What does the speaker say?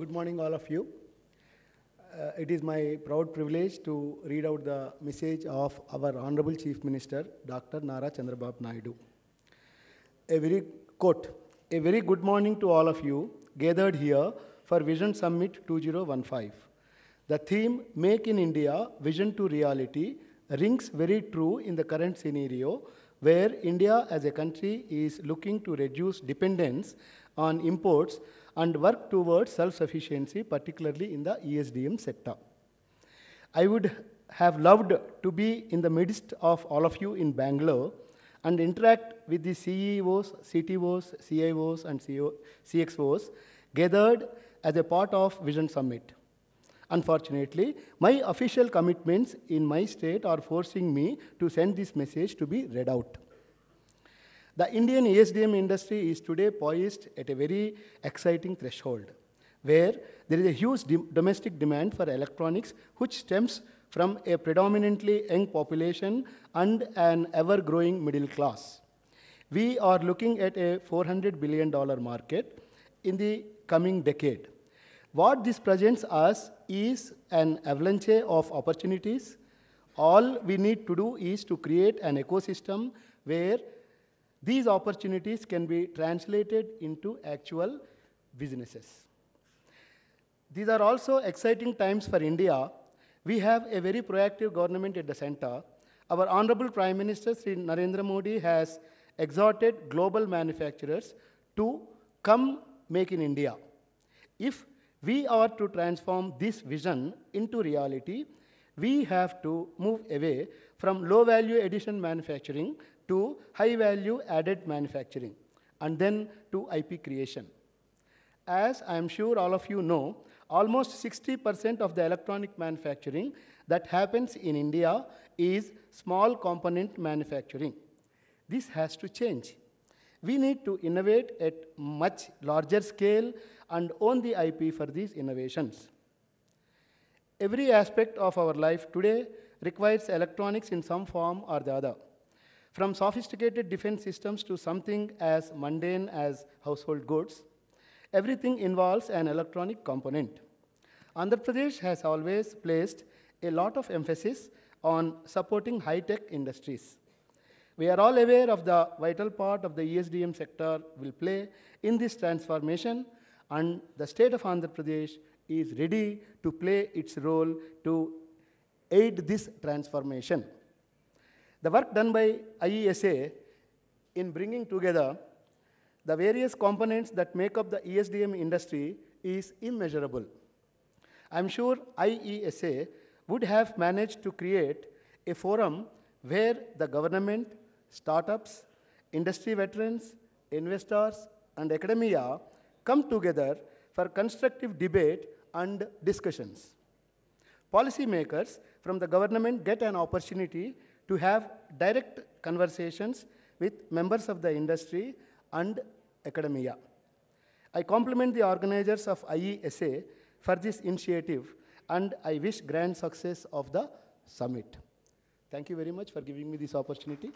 Good morning, all of you. Uh, it is my proud privilege to read out the message of our Honorable Chief Minister, Dr. Nara Chandrabab Naidu. A very quote, a very good morning to all of you gathered here for Vision Summit 2015. The theme, Make in India, Vision to Reality, rings very true in the current scenario where India as a country is looking to reduce dependence on imports and work towards self-sufficiency, particularly in the ESDM sector. I would have loved to be in the midst of all of you in Bangalore and interact with the CEOs, CTOs, CIOs, and CO CXOs gathered as a part of Vision Summit. Unfortunately, my official commitments in my state are forcing me to send this message to be read out. The Indian ESDM industry is today poised at a very exciting threshold, where there is a huge domestic demand for electronics, which stems from a predominantly young population and an ever-growing middle class. We are looking at a $400 billion market in the coming decade. What this presents us is an avalanche of opportunities. All we need to do is to create an ecosystem where these opportunities can be translated into actual businesses. These are also exciting times for India. We have a very proactive government at the center. Our Honorable Prime Minister, Sri Narendra Modi, has exhorted global manufacturers to come make in India. If we are to transform this vision into reality, we have to move away from low value addition manufacturing to high value added manufacturing and then to IP creation. As I am sure all of you know, almost 60% of the electronic manufacturing that happens in India is small component manufacturing. This has to change. We need to innovate at much larger scale and own the IP for these innovations. Every aspect of our life today requires electronics in some form or the other. From sophisticated defense systems to something as mundane as household goods, everything involves an electronic component. Andhra Pradesh has always placed a lot of emphasis on supporting high-tech industries. We are all aware of the vital part of the ESDM sector will play in this transformation, and the state of Andhra Pradesh is ready to play its role to aid this transformation. The work done by IESA in bringing together the various components that make up the ESDM industry is immeasurable. I'm sure IESA would have managed to create a forum where the government, startups, industry veterans, investors, and academia come together for constructive debate and discussions. Policymakers from the government get an opportunity to have direct conversations with members of the industry and academia. I compliment the organizers of IESA for this initiative and I wish grand success of the summit. Thank you very much for giving me this opportunity.